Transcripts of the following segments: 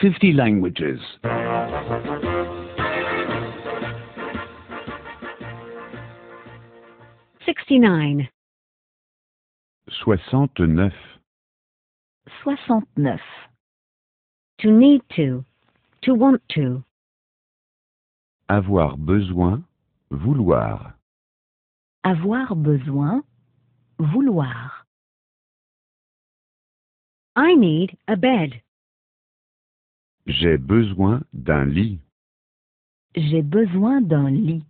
50 languages. Sixty-nine. Soixante-neuf. Soixante-neuf. To need to. To want to. Avoir besoin, vouloir. Avoir besoin, vouloir. I need a bed. J'ai besoin d'un lit. J'ai besoin d'un lit.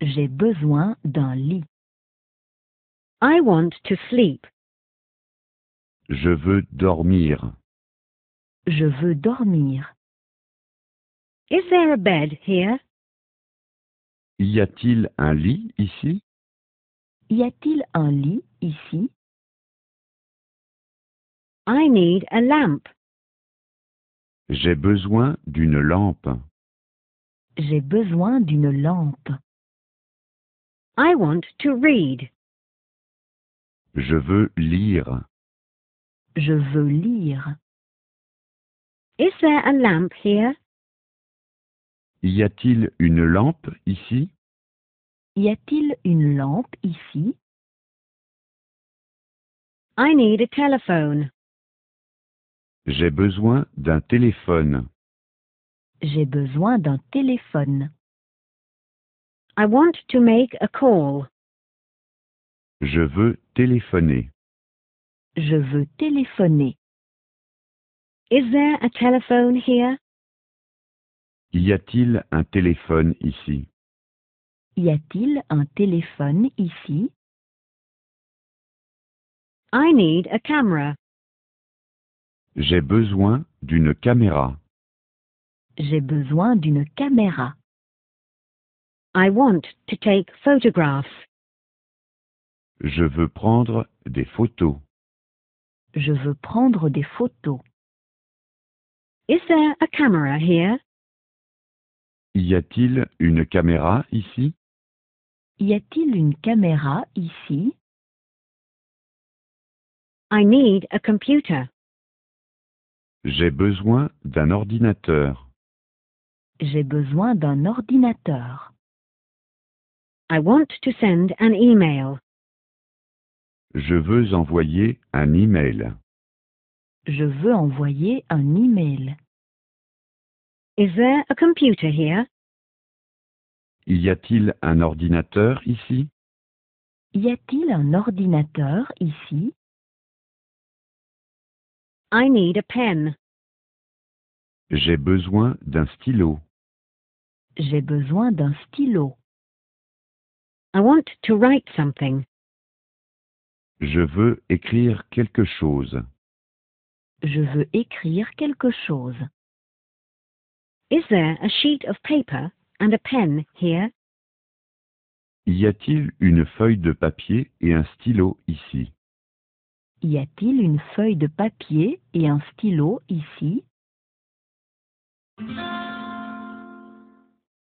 J'ai besoin d'un lit. I want to sleep. Je veux dormir. Je veux dormir. Is there a bed here? Y a-t-il un lit ici? Y a-t-il un lit ici? I need a lamp. J'ai besoin d'une lampe. J'ai besoin d'une lampe. I want to read. Je veux lire. Je veux lire. Is there a lamp here? Y a-t-il une lampe ici? Y a-t-il une lampe ici? I need a telephone. J'ai besoin d'un téléphone. J'ai besoin d'un téléphone. I want to make a call. Je veux téléphoner. Je veux téléphoner. Is there a telephone here? Y a-t-il un téléphone ici? Y a-t-il un téléphone ici? I need a camera. J'ai besoin d'une caméra. J'ai besoin d'une caméra. I want to take photographs. Je veux prendre des photos. Je veux prendre des photos. Is there a camera here? Y a-t-il une caméra ici? Y a-t-il une caméra ici? I need a computer. J'ai besoin d'un ordinateur. J'ai besoin d'un ordinateur. I want to send an email. Je veux envoyer un email. Je veux envoyer un email. Is there a computer here? Y a-t-il un ordinateur ici? Y a-t-il un ordinateur ici? I need a pen. J'ai besoin d'un stylo. J'ai besoin d'un stylo. I want to write something. Je veux écrire quelque chose. Je veux écrire quelque chose. Is there a sheet of paper and a pen here? Y a-t-il une feuille de papier et un stylo ici? Y a-t-il une feuille de papier et un stylo ici?